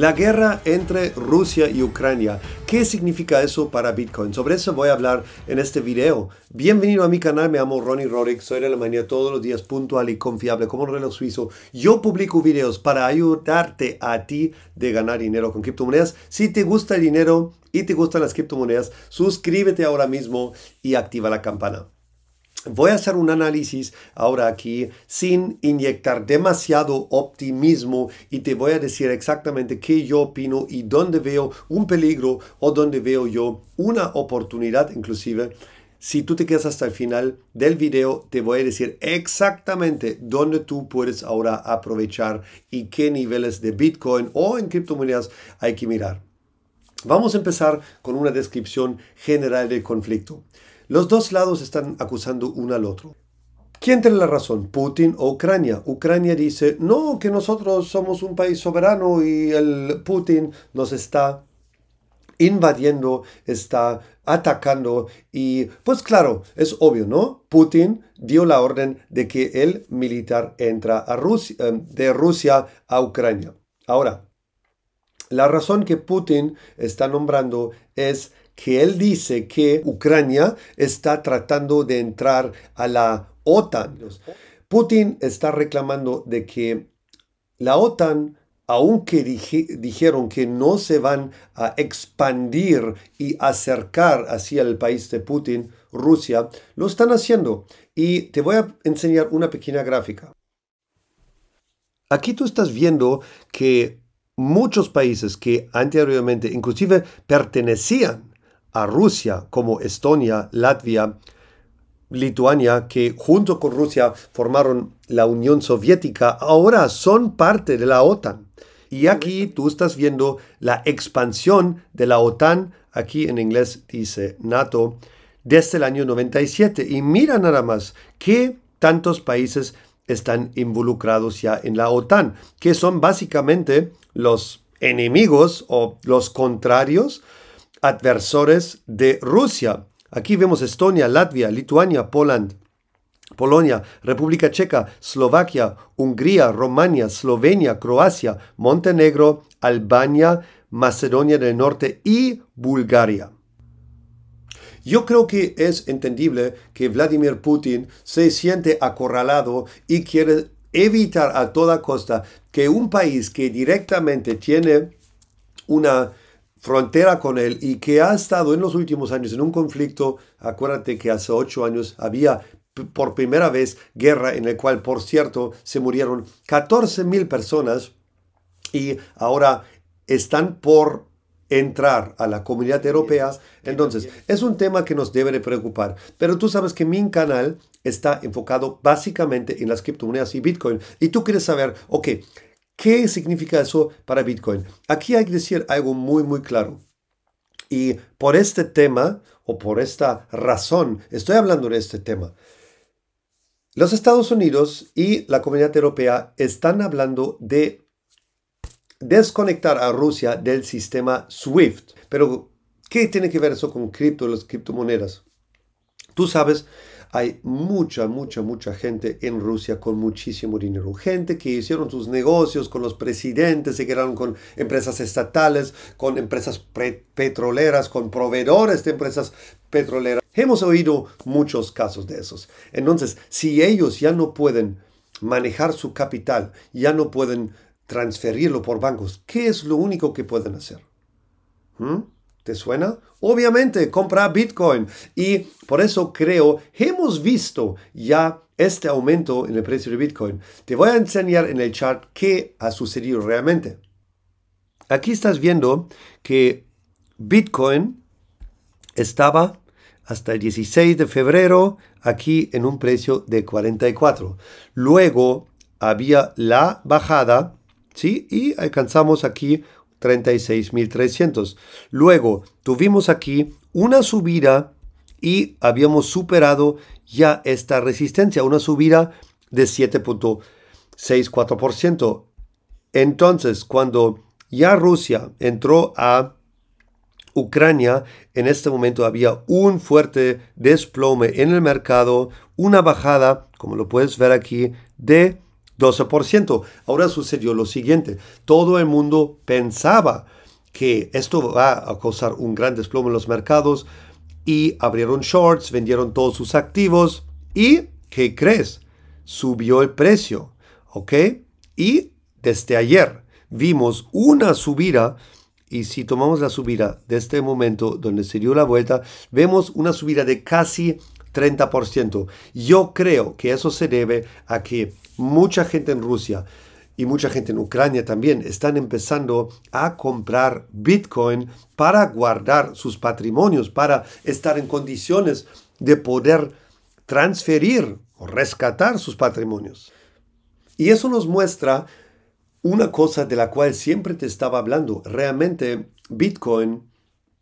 La guerra entre Rusia y Ucrania. ¿Qué significa eso para Bitcoin? Sobre eso voy a hablar en este video. Bienvenido a mi canal, me llamo Ronnie Rorick, soy de Alemania todos los días puntual y confiable como un reloj suizo. Yo publico videos para ayudarte a ti de ganar dinero con criptomonedas. Si te gusta el dinero y te gustan las criptomonedas, suscríbete ahora mismo y activa la campana. Voy a hacer un análisis ahora aquí sin inyectar demasiado optimismo y te voy a decir exactamente qué yo opino y dónde veo un peligro o dónde veo yo una oportunidad inclusive. Si tú te quedas hasta el final del video, te voy a decir exactamente dónde tú puedes ahora aprovechar y qué niveles de Bitcoin o en criptomonedas hay que mirar. Vamos a empezar con una descripción general del conflicto. Los dos lados están acusando uno al otro. ¿Quién tiene la razón? ¿Putin o Ucrania? Ucrania dice, no, que nosotros somos un país soberano y el Putin nos está invadiendo, está atacando y pues claro, es obvio, ¿no? Putin dio la orden de que el militar entra em, de Rusia a Ucrania. Ahora, la razón que Putin está nombrando es que él dice que Ucrania está tratando de entrar a la OTAN. Putin está reclamando de que la OTAN, aunque dijeron que no se van a expandir y acercar hacia el país de Putin, Rusia, lo están haciendo. Y te voy a enseñar una pequeña gráfica. Aquí tú estás viendo que muchos países que anteriormente inclusive pertenecían a Rusia, como Estonia, Latvia, Lituania, que junto con Rusia formaron la Unión Soviética, ahora son parte de la OTAN. Y aquí tú estás viendo la expansión de la OTAN, aquí en inglés dice NATO, desde el año 97. Y mira nada más que tantos países están involucrados ya en la OTAN, que son básicamente los enemigos o los contrarios adversores de Rusia. Aquí vemos Estonia, Latvia, Lituania, Poland, Polonia, República Checa, Eslovaquia, Hungría, Romania, Eslovenia, Croacia, Montenegro, Albania, Macedonia del Norte y Bulgaria. Yo creo que es entendible que Vladimir Putin se siente acorralado y quiere evitar a toda costa que un país que directamente tiene una frontera con él y que ha estado en los últimos años en un conflicto, acuérdate que hace ocho años había por primera vez guerra en el cual, por cierto, se murieron 14.000 mil personas y ahora están por entrar a la comunidad europea. Entonces, es un tema que nos debe preocupar. Pero tú sabes que mi canal está enfocado básicamente en las criptomonedas y Bitcoin. Y tú quieres saber, ok, ¿Qué significa eso para Bitcoin? Aquí hay que decir algo muy, muy claro. Y por este tema, o por esta razón, estoy hablando de este tema. Los Estados Unidos y la Comunidad Europea están hablando de desconectar a Rusia del sistema SWIFT. Pero, ¿qué tiene que ver eso con cripto, las criptomonedas? Tú sabes hay mucha, mucha, mucha gente en Rusia con muchísimo dinero. Gente que hicieron sus negocios con los presidentes, se quedaron con empresas estatales, con empresas petroleras, con proveedores de empresas petroleras. Hemos oído muchos casos de esos. Entonces, si ellos ya no pueden manejar su capital, ya no pueden transferirlo por bancos, ¿qué es lo único que pueden hacer? ¿Mm? ¿Te suena? Obviamente, compra Bitcoin. Y por eso creo, hemos visto ya este aumento en el precio de Bitcoin. Te voy a enseñar en el chart qué ha sucedido realmente. Aquí estás viendo que Bitcoin estaba hasta el 16 de febrero aquí en un precio de 44. Luego había la bajada, ¿sí? Y alcanzamos aquí 36.300. Luego tuvimos aquí una subida y habíamos superado ya esta resistencia, una subida de 7.64%. Entonces, cuando ya Rusia entró a Ucrania, en este momento había un fuerte desplome en el mercado, una bajada, como lo puedes ver aquí, de 12%. Ahora sucedió lo siguiente, todo el mundo pensaba que esto va a causar un gran desplomo en los mercados y abrieron shorts, vendieron todos sus activos y, ¿qué crees? Subió el precio, ¿ok? Y desde ayer vimos una subida y si tomamos la subida de este momento donde se dio la vuelta, vemos una subida de casi 30%. Yo creo que eso se debe a que mucha gente en Rusia y mucha gente en Ucrania también están empezando a comprar Bitcoin para guardar sus patrimonios, para estar en condiciones de poder transferir o rescatar sus patrimonios. Y eso nos muestra una cosa de la cual siempre te estaba hablando. Realmente Bitcoin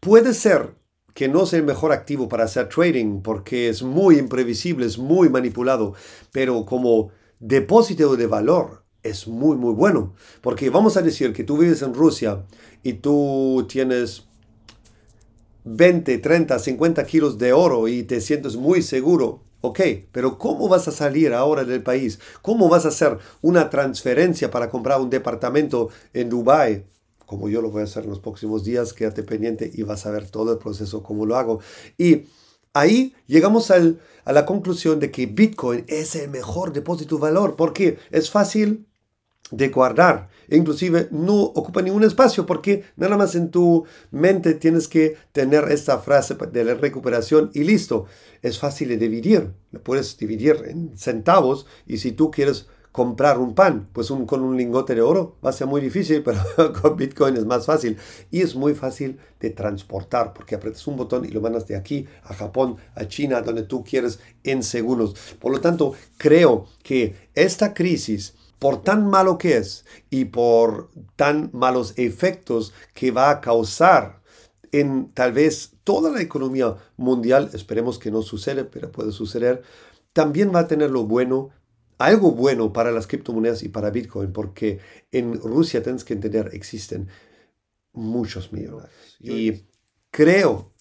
puede ser que no es el mejor activo para hacer trading porque es muy imprevisible, es muy manipulado, pero como depósito de valor es muy, muy bueno. Porque vamos a decir que tú vives en Rusia y tú tienes 20, 30, 50 kilos de oro y te sientes muy seguro. Ok, pero ¿cómo vas a salir ahora del país? ¿Cómo vas a hacer una transferencia para comprar un departamento en Dubái como yo lo voy a hacer en los próximos días, quédate pendiente y vas a ver todo el proceso, cómo lo hago. Y ahí llegamos a la conclusión de que Bitcoin es el mejor depósito de valor, porque es fácil de guardar. E inclusive no ocupa ningún espacio porque nada más en tu mente tienes que tener esta frase de la recuperación y listo. Es fácil de dividir. Lo puedes dividir en centavos y si tú quieres comprar un pan, pues con un lingote de oro va a ser muy difícil, pero con Bitcoin es más fácil. Y es muy fácil de transportar, porque apretas un botón y lo mandas de aquí a Japón, a China, donde tú quieres, en segundos. Por lo tanto, creo que esta crisis, por tan malo que es y por tan malos efectos que va a causar en tal vez toda la economía mundial, esperemos que no suceda, pero puede suceder, también va a tener lo bueno algo bueno para las criptomonedas y para Bitcoin, porque en Rusia tienes que entender, existen muchos millones Y creo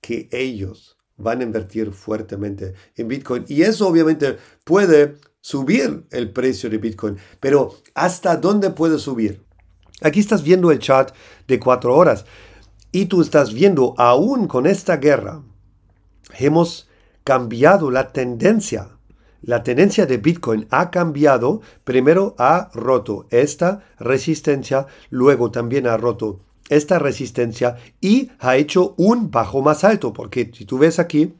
que ellos van a invertir fuertemente en Bitcoin. Y eso obviamente puede subir el precio de Bitcoin, pero ¿hasta dónde puede subir? Aquí estás viendo el chat de cuatro horas y tú estás viendo, aún con esta guerra, hemos cambiado la tendencia la tenencia de Bitcoin ha cambiado, primero ha roto esta resistencia, luego también ha roto esta resistencia y ha hecho un bajo más alto, porque si tú ves aquí,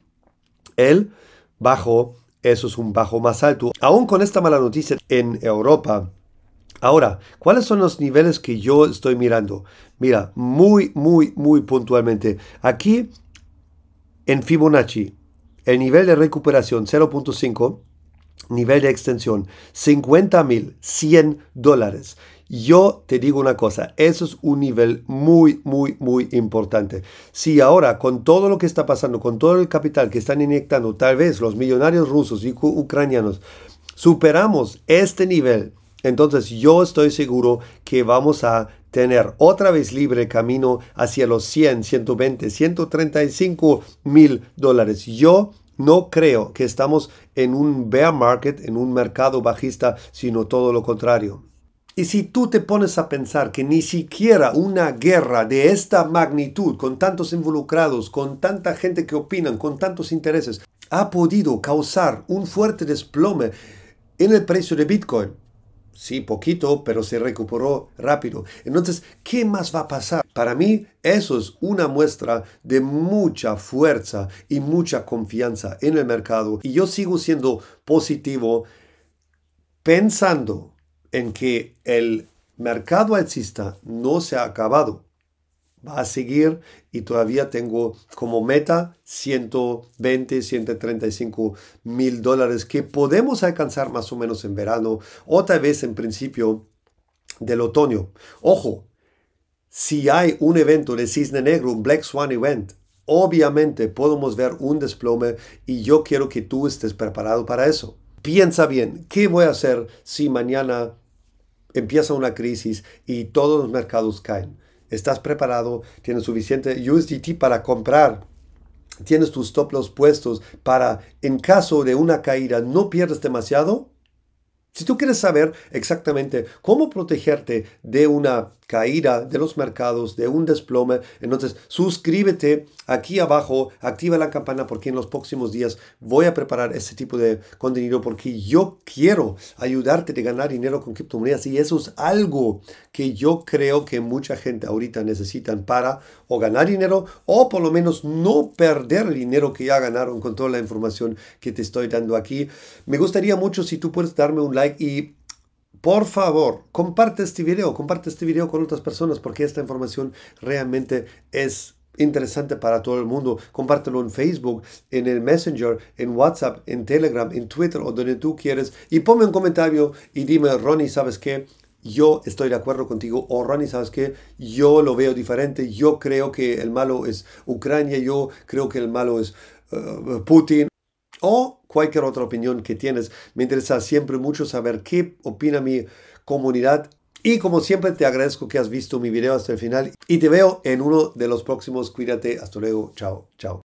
el bajo, eso es un bajo más alto. Aún con esta mala noticia en Europa, Ahora, ¿cuáles son los niveles que yo estoy mirando? Mira, muy, muy, muy puntualmente. Aquí, en Fibonacci, el nivel de recuperación 0.5 nivel de extensión, 50 mil, 100 dólares. Yo te digo una cosa, eso es un nivel muy, muy, muy importante. Si ahora con todo lo que está pasando, con todo el capital que están inyectando, tal vez los millonarios rusos y ucranianos, superamos este nivel, entonces yo estoy seguro que vamos a tener otra vez libre camino hacia los 100, 120, 135 mil dólares. Yo no creo que estamos en un bear market, en un mercado bajista, sino todo lo contrario. Y si tú te pones a pensar que ni siquiera una guerra de esta magnitud, con tantos involucrados, con tanta gente que opinan, con tantos intereses, ha podido causar un fuerte desplome en el precio de Bitcoin, Sí, poquito, pero se recuperó rápido. Entonces, ¿qué más va a pasar? Para mí, eso es una muestra de mucha fuerza y mucha confianza en el mercado. Y yo sigo siendo positivo pensando en que el mercado alcista no se ha acabado va a seguir y todavía tengo como meta 120, 135 mil dólares que podemos alcanzar más o menos en verano o tal vez en principio del otoño. Ojo, si hay un evento de cisne negro, un Black Swan Event, obviamente podemos ver un desplome y yo quiero que tú estés preparado para eso. Piensa bien, ¿qué voy a hacer si mañana empieza una crisis y todos los mercados caen? estás preparado, tienes suficiente USDT para comprar tienes tus stop puestos para en caso de una caída no pierdes demasiado si tú quieres saber exactamente cómo protegerte de una caída de los mercados, de un desplome, entonces suscríbete aquí abajo, activa la campana porque en los próximos días voy a preparar este tipo de contenido porque yo quiero ayudarte de ganar dinero con criptomonedas y eso es algo que yo creo que mucha gente ahorita necesita para o ganar dinero o por lo menos no perder el dinero que ya ganaron con toda la información que te estoy dando aquí. Me gustaría mucho si tú puedes darme un like y por favor, comparte este video, comparte este video con otras personas porque esta información realmente es interesante para todo el mundo. Compártelo en Facebook, en el Messenger, en WhatsApp, en Telegram, en Twitter o donde tú quieres. Y ponme un comentario y dime, Ronnie, ¿sabes qué? Yo estoy de acuerdo contigo. O Ronnie, ¿sabes qué? Yo lo veo diferente. Yo creo que el malo es Ucrania. Yo creo que el malo es eh, Putin o cualquier otra opinión que tienes. Me interesa siempre mucho saber qué opina mi comunidad. Y como siempre te agradezco que has visto mi video hasta el final y te veo en uno de los próximos. Cuídate, hasta luego, chao, chao.